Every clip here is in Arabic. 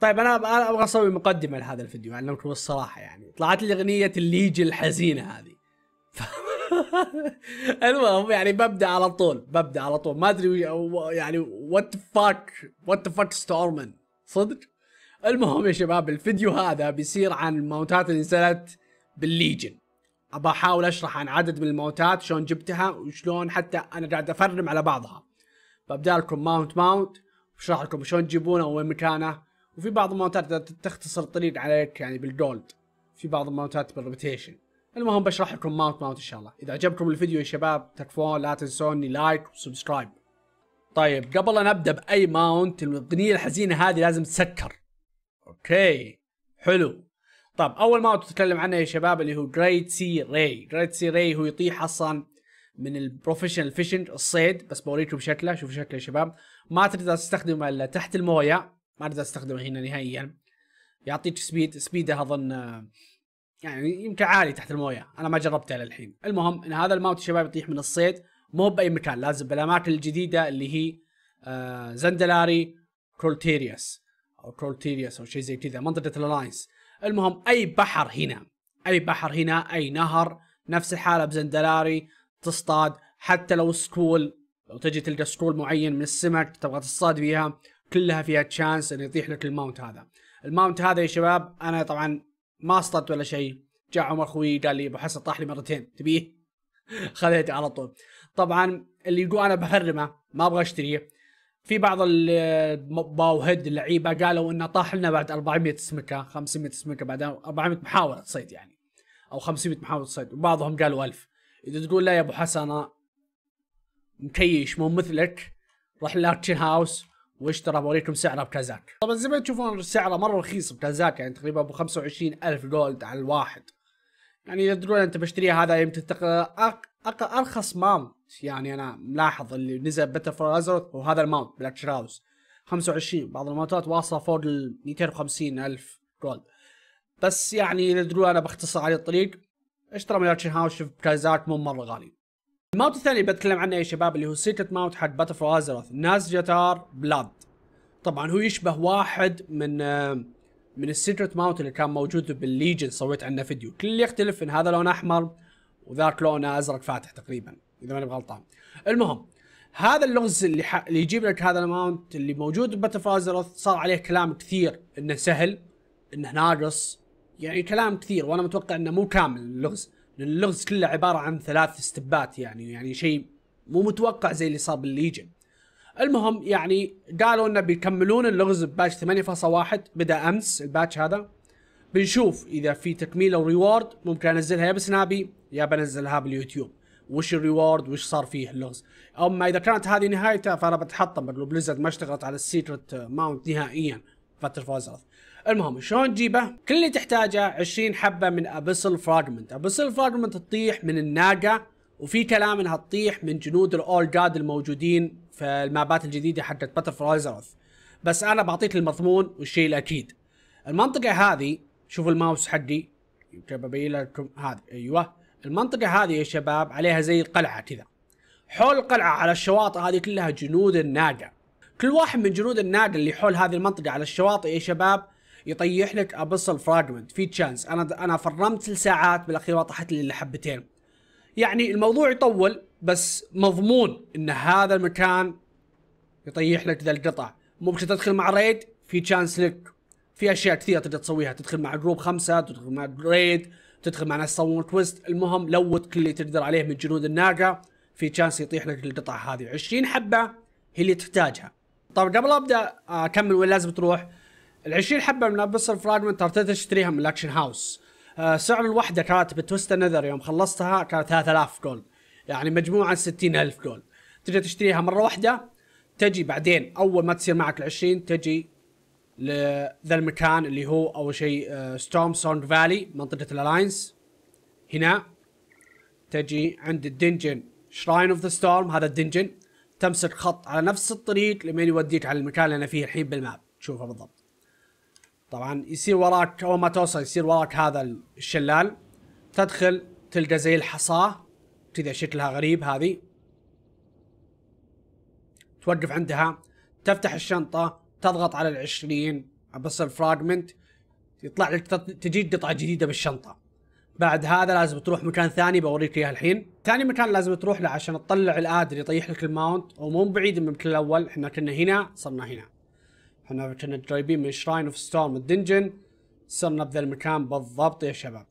طيب انا انا ابغى اسوي مقدمه لهذا الفيديو اعلمكم الصراحه يعني طلعت لي اغنيه الليجي الحزينه هذه ف... المهم يعني ببدا على طول ببدا على طول ما ادري يعني وات فاك وات فاك ستورمن صدق المهم يا شباب الفيديو هذا بيصير عن الموتات اللي نزلت بالليجن ابى احاول اشرح عن عدد من الموتات شلون جبتها وشلون حتى انا قاعد افرم على بعضها ببدا لكم ماونت ماونت بشرح لكم شلون تجيبونه وين مكانه وفي بعض الماونتات تختصر الطريق عليك يعني بالجولد في بعض الماونتات بالريبيتيشن المهم بشرح لكم ماونت ماونت ان شاء الله اذا عجبكم الفيديو يا شباب تكفون لا تنسوني لايك وسبسكرايب طيب قبل ان ابدا باي ماونت الاغنيه الحزينه هذه لازم تسكر اوكي حلو طب اول ماونت تتكلم عنه يا شباب اللي هو جريد سي راي جريد سي راي هو يطيح اصلا من البروفيشنال فيشنج الصيد بس بوريكم شكله شوفوا شكله يا شباب ما تقدر تستخدمه الا تحت المويه ما اقدر استخدمه هنا نهائيا يعطيك سبيد سبيده اظن يعني يمكن عالي تحت المويه انا ما جربته للحين المهم ان هذا الماوت شباب يطيح من الصيد مو باي مكان لازم بالاماكن الجديده اللي هي زندلاري آه، كرولتيريوس او كرولتيريوس او شيء زي كذا منطقه الالاينس المهم اي بحر هنا اي بحر هنا اي نهر نفس الحاله بزندلاري تصطاد حتى لو سكول لو تجي تلقى سكول معين من السمك تبغى تصطاد بيها كلها فيها تشانس انه يطيح لك الماونت هذا الماونت هذا يا شباب انا طبعا ما اصطدت ولا شيء جاء عمر اخوي قال لي ابو حسن طاح لي مرتين تبيه خذيته على طول طبعا اللي يقول انا بفرمه ما ابغى اشتريه في بعض الباو هيد اللعيبه قالوا انه طاح لنا بعد 400 سمكه 500 سمكه بعد 400 محاوله صيد يعني او 500 محاوله صيد وبعضهم قالوا 1000 اذا تقول لا يا ابو حسن انا مكيش مو مثلك روح لاكشن هاوس واشترى بوريكم سعره بكازاك طبعا زي ما تشوفون سعره مره رخيص بكازاك يعني تقريبا ب 25 الف جولد على الواحد يعني اذا تقول انت بشتريها هذا يمكن ارخص ماونت يعني انا ملاحظ اللي نزل بيتر فور ازرق وهذا الماونت بلاك شراوز 25 بعض الماونتات واصله فوق ال 250 الف جولد بس يعني اذا تقول انا بختصر على الطريق اشترى من هاوس شوف بكازاك مو مره غالي الماوت الثاني بتكلم عنه يا شباب اللي هو سيكرت ماوت حق باتل فور ازرث ناس جتار بلاد طبعا هو يشبه واحد من آه، من السيكرت ماوت اللي كان موجود بالليجن سويت عنه فيديو كل اللي يختلف ان هذا لونه احمر وذاك لونه ازرق فاتح تقريبا اذا ماني غلطان المهم هذا اللغز اللي, ح... اللي يجيب لك هذا الماونت اللي موجود بباتل صار عليه كلام كثير انه سهل انه ناقص يعني كلام كثير وانا متوقع انه مو كامل اللغز لان اللغز كله عباره عن ثلاث استبات يعني يعني شيء مو متوقع زي اللي صار بالليجن المهم يعني قالوا انه بيكملون اللغز بباتش 8.1 بدا امس الباتش هذا بنشوف اذا في تكميل او ريورد ممكن انزلها يا بسنابي يا بنزلها باليوتيوب وش الريورد وش صار فيه اللغز اما اذا كانت هذه نهايته فانا بتحطم لو بليزرد ما اشتغلت على السيكرت ماونت نهائيا فتر فوزرث المهم شلون تجيبه؟ كل اللي تحتاجه 20 حبه من ابسل فراجمنت، ابسل فراجمنت تطيح من الناقه وفي كلام انها تطيح من جنود الاول جاد الموجودين في المابات الجديده حقت باتر فرايزرث بس انا بعطيك المضمون والشيء الاكيد. المنطقه هذه شوف الماوس حقي يمكن ببين لكم هذه ايوه المنطقه هذه يا شباب عليها زي القلعه كذا. حول القلعه على الشواطئ هذه كلها جنود الناقه كل واحد من جنود النادي اللي حول هذه المنطقه على الشواطئ يا شباب يطيح لك ابصل فراجمنت في تشانس انا انا فرمت لساعات بالاخير وطحت لي الا حبتين يعني الموضوع يطول بس مضمون ان هذا المكان يطيح لك ذا القطع ممكن تدخل مع ريد في تشانس لك في اشياء كثيره تقدر تسويها تدخل مع جروب خمسه تدخل مع ريد تدخل مع ناس يسوون كويست المهم لوت كل اللي تقدر عليه من جنود الناقه في تشانس يطيح لك القطع هذه 20 حبه هي اللي تحتاجها طب قبل ابدا آه، اكمل وين لازم تروح ال 20 حبه من ابس الفراجمنت ترى تشتريها من الاكشن آه، هاوس سعر الوحده كانت بتوست نذر يوم خلصتها كانت 3000 جولد يعني مجموعه 60000 جولد تجي تشتريها مره واحده تجي بعدين اول ما تصير معك ال 20 تجي لذا المكان اللي هو اول شيء ستورم سونج فالي منطقه الالاينس هنا تجي عند الدنجن شراين اوف ذا ستورم هذا الدنجن تمسك خط على نفس الطريق لمين يوديك على المكان اللي انا فيه الحين بالماب تشوفه بالضبط طبعا يصير وراك اول ما توصل يصير وراك هذا الشلال تدخل تلقى زي الحصاه كذا شكلها غريب هذه توقف عندها تفتح الشنطه تضغط على العشرين بس الفراجمنت يطلع لك تجيك قطعه جديده بالشنطه بعد هذا لازم تروح مكان ثاني بوريك اياه الحين ثاني مكان لازم تروح له عشان تطلع الاد اللي يطيح لك الماونت ومو بعيد من المكان الاول احنا كنا هنا صرنا هنا احنا كنا قريبين من شراين اوف ستورم الدنجن صرنا بذا المكان بالضبط يا شباب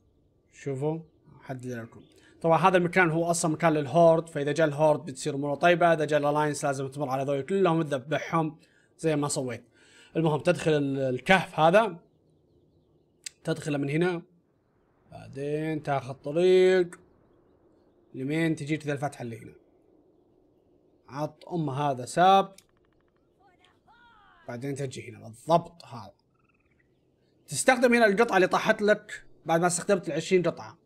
شوفوا حدد لكم طبعا هذا المكان هو اصلا مكان للهورد فاذا جاء الهورد بتصير اموره طيبه اذا جاء الالاينس لازم تمر على ذوي كلهم وتذبحهم زي ما سويت المهم تدخل الكهف هذا تدخله من هنا بعدين تاخذ طريق لمين تجيك ذا الفتحه اللي هنا عط ام هذا ساب بعدين تجي هنا بالضبط هذا تستخدم هنا القطعه اللي طاحت لك بعد ما استخدمت ال 20 قطعه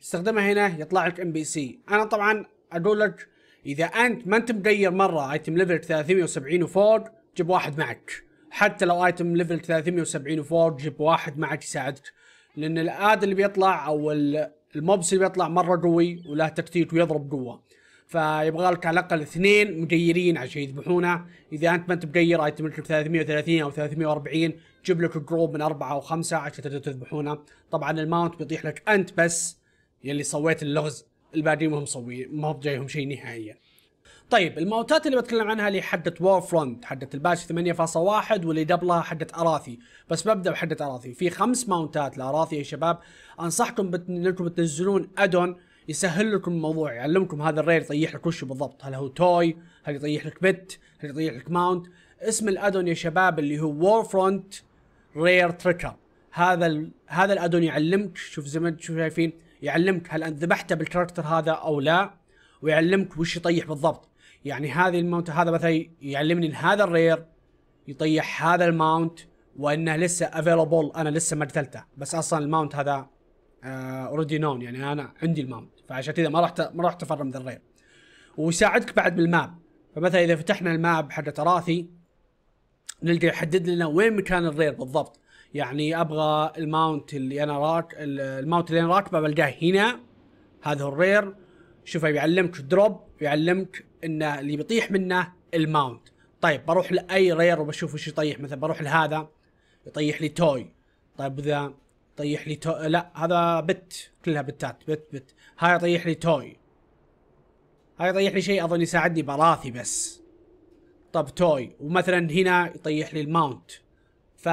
تستخدمها هنا يطلع لك ام بي سي انا طبعا اقول لك اذا انت ما انت مقير مره ايتم ليفل 370 وفوق جيب واحد معك حتى لو ايتم ليفل 370 وفوق جيب واحد معك يساعدك لان الاد اللي بيطلع او الموبس اللي بيطلع مره قوي وله تكتيك ويضرب قوه فيبغى لك على الاقل اثنين مقيرين عشان يذبحونه اذا انت ما انت مقير ايتم لك 330 او 340 جيب لك جروب من اربعه او خمسه عشان تقدر تذبحونه طبعا الماونت بيطيح لك انت بس يلي يعني سويت اللغز الباقيين ما هم مسويين ما هم جايهم شيء نهائيا طيب الماونتات اللي بتكلم عنها اللي حدت وور فرونت حدت الباش 8.1 واللي قبلها حدت اراثي بس ببدا بحدت اراثي في خمس ماونتات لاراثي يا شباب انصحكم بت... انكم تنزلون ادون يسهل لكم الموضوع يعلمكم هذا الرير يطيح لك وشو بالضبط هل هو توي هل يطيح لك بت هل يطيح لك ماونت اسم الادون يا شباب اللي هو وور فرونت رير تريكر هذا ال... هذا الادون يعلمك شوف زي ما انتم شايفين يعلمك هل انت ذبحته بالكاركتر هذا او لا ويعلمك وش يطيح بالضبط يعني هذه الماونت هذا مثلا يعلمني ان هذا الرير يطيح هذا الماونت وانه لسه افيلبل انا لسه ما قتلته بس اصلا الماونت هذا اوريدي آه نون يعني انا عندي الماونت فعشان كذا ما راح ما راح تفرم ذا الرير ويساعدك بعد بالماب فمثلا اذا فتحنا الماب حق تراثي نلقى يحدد لنا وين مكان الرير بالضبط يعني ابغى الماونت اللي انا راك الماونت اللي انا راكبه بلقاه هنا هذا الرير شوف بيعلمك دروب يعلمك ان اللي بيطيح منه الماونت طيب بروح لاي رير وبشوف وش يطيح مثلا بروح لهذا يطيح لي توي طيب ذا يطيح لي توي لا هذا بت كلها بتات بت بت هاي يطيح لي توي هاي يطيح لي شيء اظن يساعدني براثي بس طب توي ومثلا هنا يطيح لي الماونت ف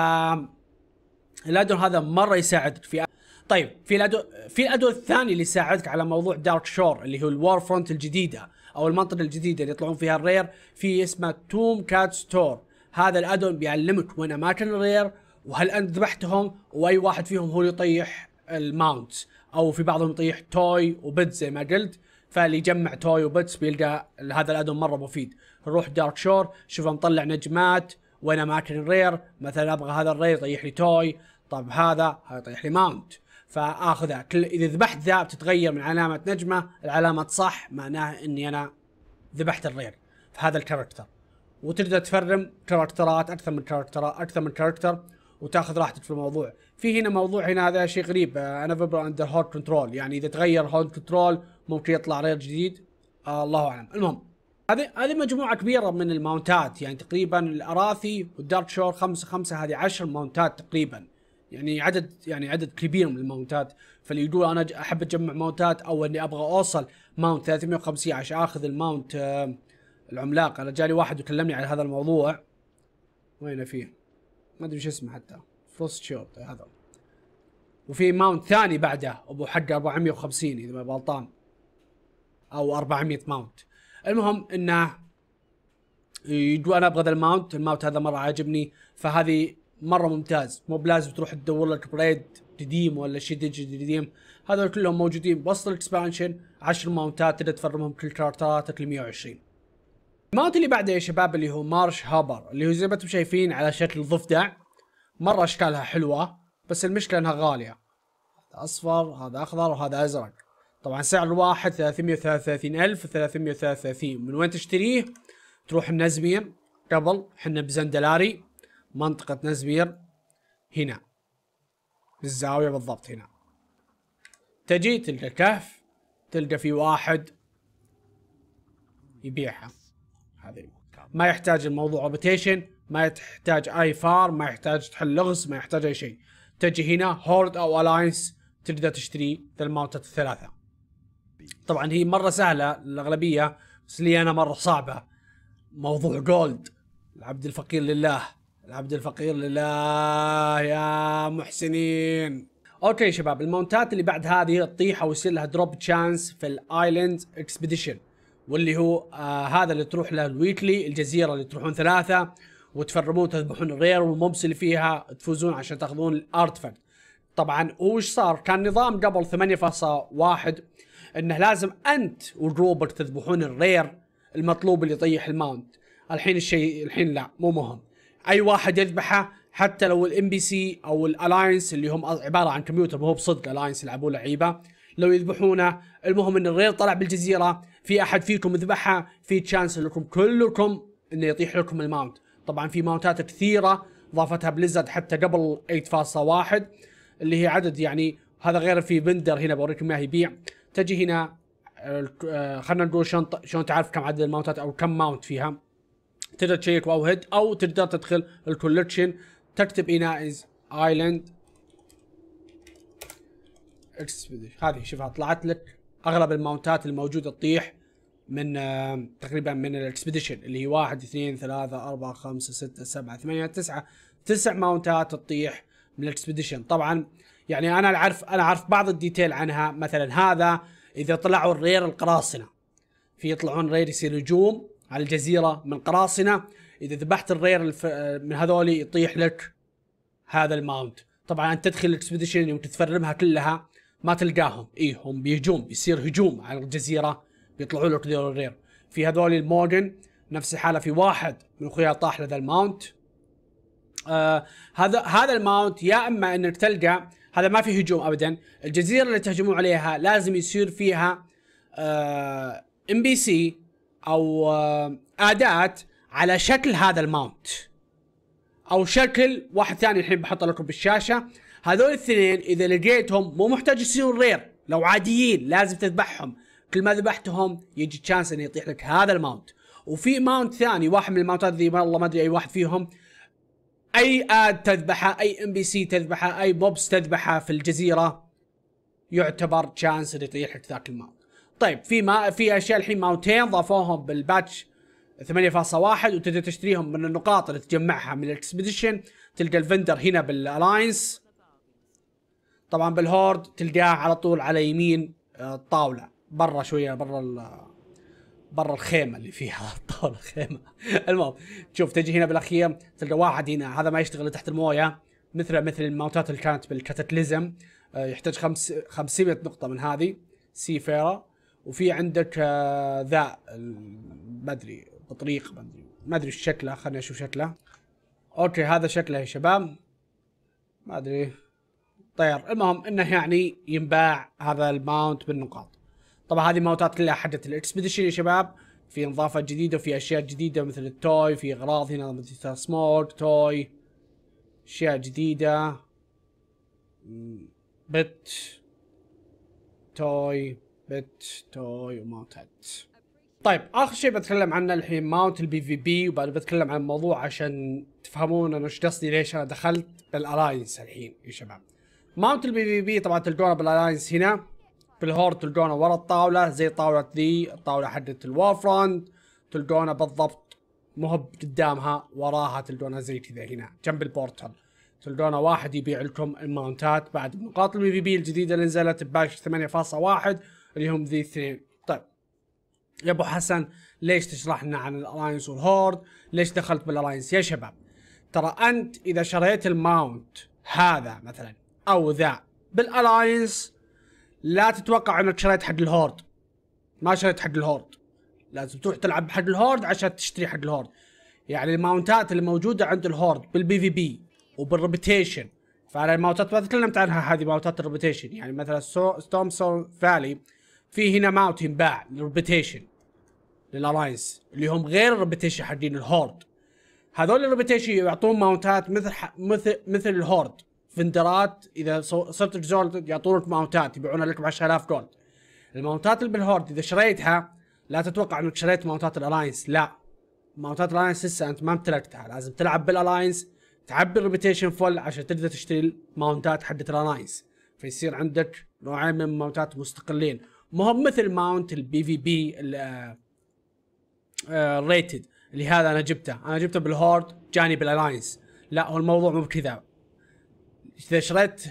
الادون هذا مره يساعدك في طيب في الادو في الادو الثاني اللي يساعدك على موضوع دارك شور اللي هو الوار فرونت الجديده او المنطقه الجديده اللي يطلعون فيها الرير في اسمه توم كات ستور هذا الادو بيعلمك وين اماكن الرير وهل انت ذبحتهم واي واحد فيهم هو يطيح الماونت او في بعضهم يطيح توي وبت زي ما قلت فاللي يجمع توي وبتس بيلقى هذا الادون مره مفيد نروح دارك شور شوف مطلع نجمات وين اماكن الرير مثلا ابغى هذا الرير يطيح لي توي طب هذا يطيح لي ماونت فاخذها كل اذا ذبحت ذا بتتغير من علامه نجمه العلامه صح معناه اني انا ذبحت الرير في هذا الكاركتر وتقدر تفرم كاركترات اكثر من كاركتر اكثر من كاركتر وتاخذ راحتك في الموضوع في هنا موضوع هنا هذا شيء غريب آه، انا فيبر اندر هورد كنترول يعني اذا تغير هورد كنترول ممكن يطلع رير جديد آه الله اعلم المهم هذه هذه مجموعه كبيره من الماونتات يعني تقريبا الاراثي والدارك شور خمسه خمسه هذه 10 ماونتات تقريبا يعني عدد يعني عدد كبير من الماونتات فاللي يقول انا احب اجمع ماونتات او اني ابغى اوصل ماونت 350 عشان اخذ الماونت آه، العملاق انا جالي واحد وكلمني على هذا الموضوع وين فيه ما ادري شو اسمه حتى فوست شوت هذا وفي ماونت ثاني بعده ابو حق 450 اذا ما غلطان او 400 ماونت المهم انه يقول انا ابغى ذا الماونت الماونت هذا مره عاجبني فهذه مره ممتاز مو بلازم تروح تدور لك بريد قديم ولا شيء ديجي قديم هذول كلهم موجودين بوسط الاكسبانشن 10 ماونتات تقدر تفرمهم كل كارتاتك ال 120 الماونت اللي بعده يا شباب اللي هو مارش هابر اللي هو زي ما انتم شايفين على شكل ضفدع مره اشكالها حلوه بس المشكله انها غاليه هذا اصفر هذا اخضر وهذا ازرق طبعا سعر الواحد و 333 من وين تشتريه؟ تروح النزمية قبل احنا بزندلاري منطقة نزبير هنا الزاوية بالضبط هنا تجي تلقى كهف تلقى في واحد يبيعها هذه ما يحتاج الموضوع روبوتيشن ما يحتاج اي فار ما يحتاج تحل لغز ما يحتاج اي شيء تجي هنا هورد او الاينس تقدر تشتري الماونتات الثلاثه طبعا هي مره سهله للاغلبية بس لي انا مره صعبه موضوع جولد العبد الفقير لله العبد الفقير لله يا محسنين اوكي شباب المونتات اللي بعد هذه تطيح او يصير لها دروب تشانس في الايلاند اكسبيديشن واللي هو آه هذا اللي تروح له الويكلي الجزيره اللي تروحون ثلاثه وتفرمون تذبحون الرير والموبس اللي فيها تفوزون عشان تاخذون الارتفكت طبعا وش صار كان نظام قبل 8.1 انه لازم انت وجروبك تذبحون الرير المطلوب اللي يطيح الماونت الحين الشيء الحين لا مو مهم اي واحد يذبحه حتى لو الام بي سي او الالاينس اللي هم عباره عن كمبيوتر ما هو بصدق الاينس يلعبون لعيبه لو يذبحونه المهم ان الغير طلع بالجزيره في احد فيكم ذبحها في تشانس لكم كلكم انه يطيح لكم الماونت طبعا في ماونتات كثيره ضافتها بليزرد حتى قبل 8.1 اللي هي عدد يعني هذا غير في بندر هنا بوريكم اياه يبيع تجي هنا آه، خلينا نقول شلون شلون تعرف كم عدد الماونتات او كم ماونت فيها تقدر تشيك واو هيد او تقدر تدخل الكولكشن تكتب انايز ايلاند اكسبيديشن هذه شوفها طلعت لك اغلب الماونتات الموجوده تطيح من آه، تقريبا من الاكسبيديشن اللي هي 1 2 3 4 5 6 7 8 9 تسع ماونتات تطيح من الاكسبيديشن طبعا يعني انا اعرف انا اعرف بعض الديتيل عنها مثلا هذا اذا طلعوا الرير القراصنه في يطلعون رير يصير نجوم على الجزيره من قراصنه اذا ذبحت الرير الف... من هذولي يطيح لك هذا الماونت طبعا انت تدخل الاكسبيديشن وتتفرمها كلها ما تلقاهم اي هم بيهجوم بيصير هجوم على الجزيره بيطلعوا لك ذول الرير في هذول الموجن نفس الحاله في واحد من اخويا طاح لهذا الماونت آه هذا هذا الماونت يا اما انك تلقى هذا ما في هجوم ابدا الجزيره اللي تهجمون عليها لازم يصير فيها ام بي سي او آه، اداه على شكل هذا الماونت او شكل واحد ثاني الحين بحطه لكم بالشاشه هذول الاثنين اذا لقيتهم مو محتاج يصيرون رير لو عاديين لازم تذبحهم كل ما ذبحتهم يجي تشانس انه يطيح لك هذا الماونت وفي ماونت ثاني واحد من الماونتات ذي والله ما ادري اي واحد فيهم اي اد تذبحه اي ام بي سي تذبحه اي بوبس تذبحه في الجزيره يعتبر تشانس انه يطيح لك ذاك الماونت طيب في ما في اشياء الحين ماونتين ضافوهم بالباتش 8.1 وتقدر تشتريهم من النقاط اللي تجمعها من الاكسبيديشن تلقى الفندر هنا بالالاينس طبعا بالهورد تلقاه على طول على يمين آه، الطاوله برا شويه برا برا الخيمه اللي فيها الطاوله خيمه المهم تشوف تجي هنا بالاخير تلقى واحد هنا هذا ما يشتغل تحت المويه مثله مثل الماوتات اللي كانت بالكاتاكليزم آه، يحتاج 500 نقطه من هذه سيفيرا وفي عندك آه، ذا ما ادري بطريق ما ادري ما ادري شكله خليني اشوف شكله اوكي هذا شكله يا شباب ما ادري طير المهم انه يعني ينباع هذا الماونت بالنقاط طبعا هذه ماونتات كلها حقت الاكسبيديشن يا شباب في نظافه جديده وفي اشياء جديده مثل التوي في اغراض هنا مثل سموك توي اشياء جديده بت توي بت توي وماوتات طيب اخر شيء بتكلم عنه الحين ماونت البي في بي وبعد بتكلم عن الموضوع عشان تفهمون انا ايش قصدي ليش انا دخلت بالالاينس الحين يا شباب ماونت البي في بي طبعا تلقونه بالالاينس هنا بالهور تلقونه ورا الطاوله زي طاوله ذي الطاوله حقت الوار فرونت تلقونه بالضبط مو قدامها وراها تلقونه زي كذا هنا جنب البورتال تلقونه واحد يبيع لكم الماونتات بعد نقاط البي في بي الجديده اللي نزلت بباش 8.1 اللي هم ذي الاثنين طيب يا ابو حسن ليش تشرح لنا عن الالاينس والهورد ليش دخلت بالالاينس يا شباب ترى انت اذا شريت الماونت هذا مثلا او ذا بالالاينس لا تتوقع انك شريت حق الهورد ما شريت حق الهورد لازم تروح تلعب حق الهورد عشان تشتري حق الهورد يعني الماونتات اللي موجوده عند الهورد بالبي في بي وبالريبيتيشن فعلى الماونتات ما تكلمت عنها هذه ماونتات الريبيتيشن يعني مثلا ستوم سول فالي في هنا ماوت ينباع ريبيتيشن للالاينس اللي هم غير الريبيتيشن حقين الهورد هذول الريبيتيشن يعطون ماونتات مثل ح... مثل مثل الهورد فندرات اذا صرت اكزولتد يعطونك ماونتات يبيعونها لك ب 10000 جولد الماونتات اللي بالهورد اذا شريتها لا تتوقع انك شريت ماونتات الالاينس لا ماونتات الالاينس لسه انت ما امتلكتها لازم تلعب بالالاينس تعبي الريبيتيشن فول عشان تقدر تشتري الماونتات حقت الالاينس فيصير عندك نوعين من الماونتات مستقلين مو مثل ماونت البي في بي الريتد اللي هذا انا جبته انا جبته بالهورد جاني بالالاينس لا هو الموضوع مو بكذا اذا شريت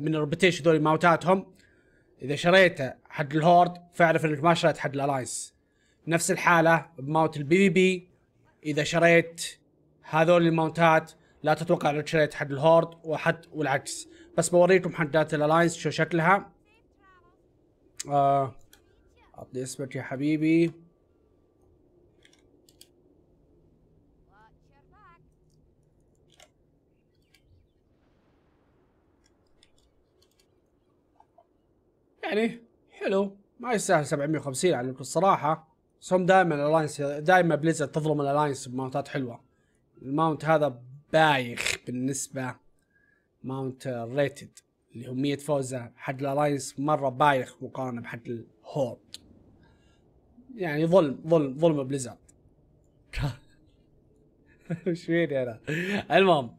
من الربتيش هذول ماوتاتهم اذا شريته حق الهورد فاعرف انك ما شريت حق الالاينس نفس الحاله بماوت البي في بي اذا شريت هذول الماونتات لا تتوقع انك شريت حق الهورد وحد والعكس بس بوريكم حقات الالاينس شو شكلها آه عطني اسمك يا حبيبي يعني حلو ما يستاهل 750 يعني الصراحه بس هم دائما الالاينس دائما بليزر تظلم الالاينس بماونتات حلوه الماونت هذا بايخ بالنسبه ماونت ريتد اللي هو 100 فوزه حد الالاينس مره بايخ مقارنه بحد الهورد يعني ظلم ظلم ظلم بليزرد مش فيني انا المهم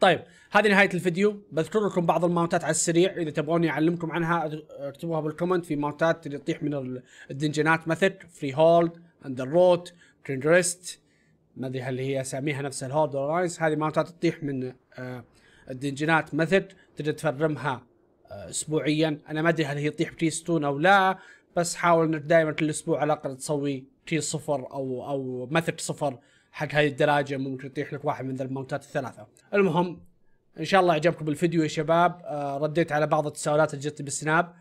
طيب هذه نهايه الفيديو بذكر لكم بعض الماونتات على السريع اذا تبغوني اعلمكم عنها اكتبوها بالكومنت في ماونتات اللي تطيح من الدنجنات مثل فري هولد اندر روت كرينجريست ما ادري هل هي اساميها نفس الهولد ولا هذه ماونتات تطيح من آه، الدنجنات مثل تقدر تفرمها آه، اسبوعيا انا ما ادري هل هي تطيح ستون او لا بس حاول انك دائما كل اسبوع على الاقل تسوي تي صفر او او مثل صفر حق هذه الدراجه ممكن يطيح لك واحد من ذا المونتات الثلاثه المهم ان شاء الله عجبكم الفيديو يا شباب آه، رديت على بعض التساؤلات اللي جت بالسناب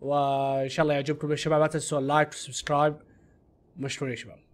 وان شاء الله يعجبكم يا شباب لا تنسوا اللايك والسبسكرايب مشكور يا شباب